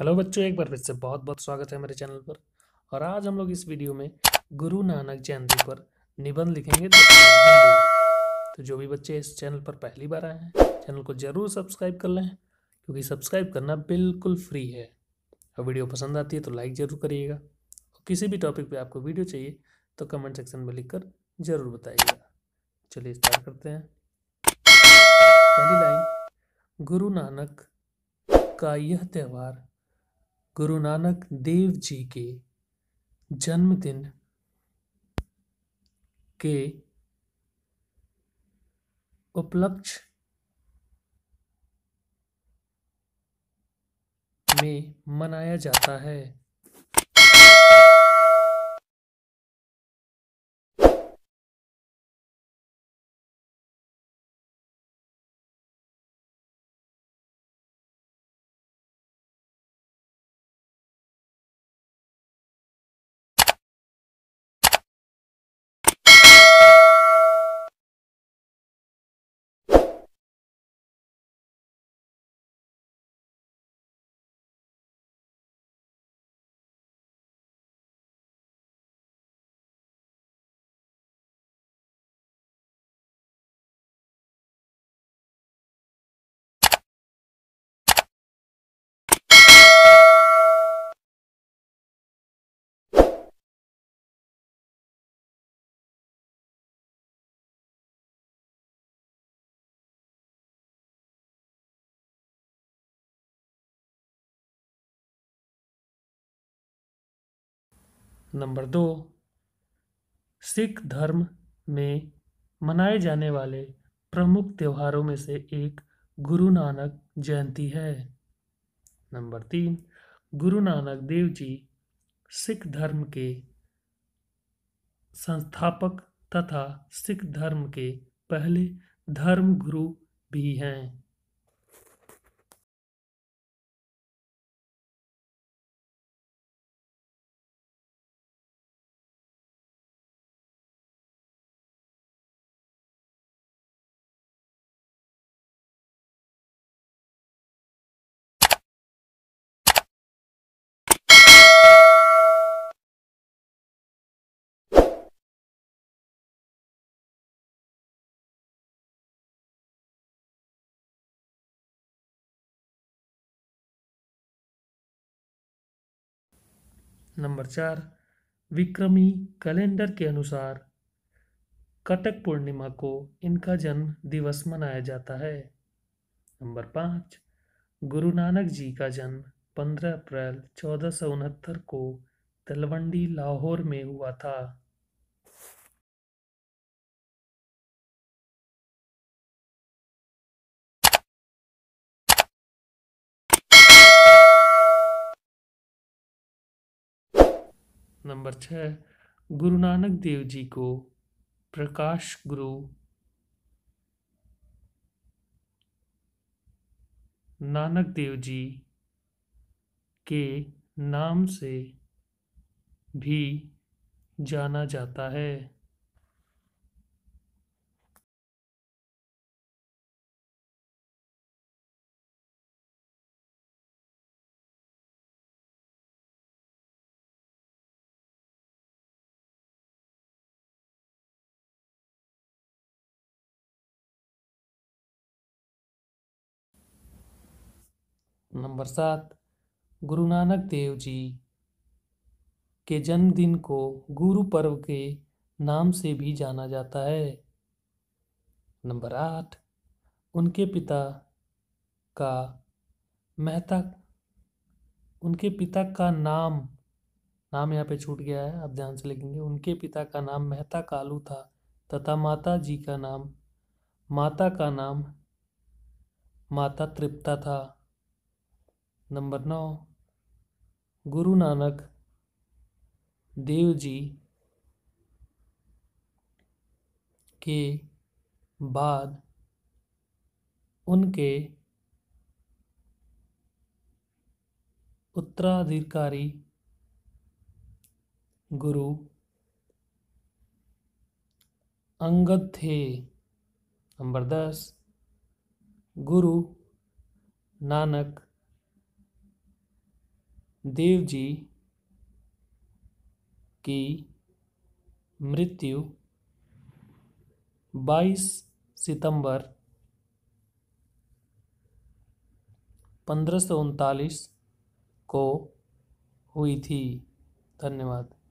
hello बच्चों एक बार फिर से बहुत बहुत स्वागत है मेरे चैनल पर और आज हम लोग इस वीडियो में गुरु नानक जयंती पर निबंध लिखेंगे तो जो भी बच्चे इस चैनल पर पहली बार आए हैं चैनल को ज़रूर सब्सक्राइब कर लें क्योंकि सब्सक्राइब करना बिल्कुल फ्री है और वीडियो पसंद आती है तो लाइक ज़रूर करिएगा और किसी भी टॉपिक पर आपको वीडियो चाहिए तो कमेंट सेक्शन में लिख कर ज़रूर बताइएगा चलिए स्टार्ट करते हैं पहली लाइन गुरु नानक का यह त्यौहार गुरु नानक देव जी के जन्मदिन के उपलक्ष में मनाया जाता है नंबर दो सिख धर्म में मनाए जाने वाले प्रमुख त्योहारों में से एक गुरु नानक जयंती है नंबर तीन गुरु नानक देव जी सिख धर्म के संस्थापक तथा सिख धर्म के पहले धर्म गुरु भी हैं नंबर चार विक्रमी कैलेंडर के अनुसार कटक पूर्णिमा को इनका जन्म दिवस मनाया जाता है नंबर पाँच गुरु नानक जी का जन्म पंद्रह अप्रैल चौदह सौ उनहत्तर को तलवंडी लाहौर में हुआ था नंबर छ गुरु नानक देव जी को प्रकाश गुरु नानक देव जी के नाम से भी जाना जाता है नंबर सात गुरु नानक देव जी के जन्मदिन को गुरु पर्व के नाम से भी जाना जाता है नंबर आठ उनके पिता का मेहता उनके पिता का नाम नाम यहाँ पे छूट गया है आप ध्यान से लिखेंगे उनके पिता का नाम मेहता कालू था तथा माता जी का नाम माता का नाम माता तृप्ता था नंबर नौ गुरु नानक देव जी के बाद उनके उत्तराधिकारी गुरु अंगद थे नंबर दस गुरु नानक देव जी की मृत्यु 22 सितंबर पंद्रह को हुई थी धन्यवाद